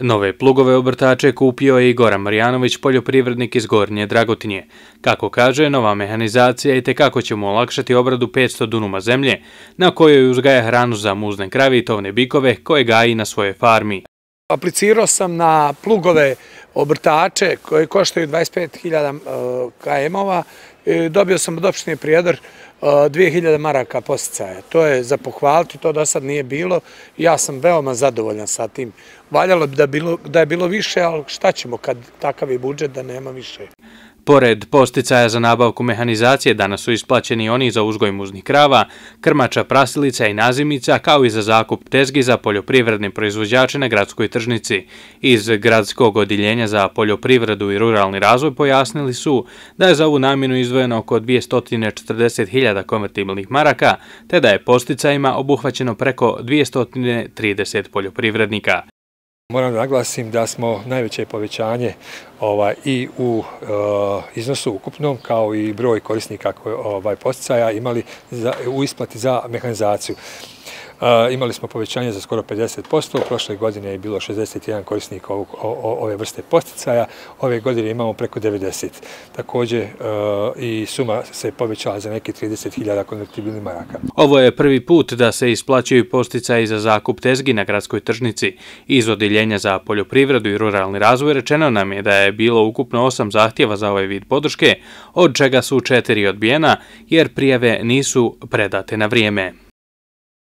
Nove plugove obrtače kupio je Igora Marjanović, poljoprivrednik iz Gornje Dragotinje. Kako kaže, nova mehanizacija i tekako će mu olakšati obradu 500 dunuma zemlje, na kojoj uzgaja hranu za muzne krave i tovne bikove koje gaji na svoje farmi. Aplicirao sam na plugove obrtače, obrtače koje koštaju 25.000 e, KM-ova, e, dobio sam od opštine Prijedor 2000 e, maraka posticaja. To je za pohvaliti, to do sad nije bilo. Ja sam veoma zadovoljan sa tim. Valjalo bi da je bilo više, ali šta ćemo kad takav je budžet da nema više. Pored posticaja za nabavku mehanizacije, danas su isplaćeni oni za uzgoj muznih krava, krmača, prasilica i nazimica, kao i za zakup tezgi za poljoprivredne proizvođače na gradskoj tržnici. Iz Gradskog odiljenja za poljoprivredu i ruralni razvoj pojasnili su da je za ovu namjenu izdvojeno oko 240.000 konvertibilnih maraka, te da je posticajima obuhvaćeno preko 230 poljoprivrednika. Moram da naglasim da smo najveće povećanje ovaj, i u e, iznosu ukupnom kao i broj korisnika ovaj, posticaja imali u isplati za mehanizaciju. Eh, imali smo povećanje za skoro 50%, u prošle godine je bilo 61 korisnik ove vrste posticaja, ove godine imamo preko 90. Također eh, i suma se povećala za neke 30.000 konvertibilnih maraka. Ovo je prvi put da se isplaćaju posticaji za zakup tezgi na gradskoj tržnici. Iz odiljenja za poljoprivredu i ruralni razvoj rečeno nam je da je bilo ukupno 8 zahtjeva za ovaj vid podrške, od čega su 4 odbijena jer prijave nisu predate na vrijeme.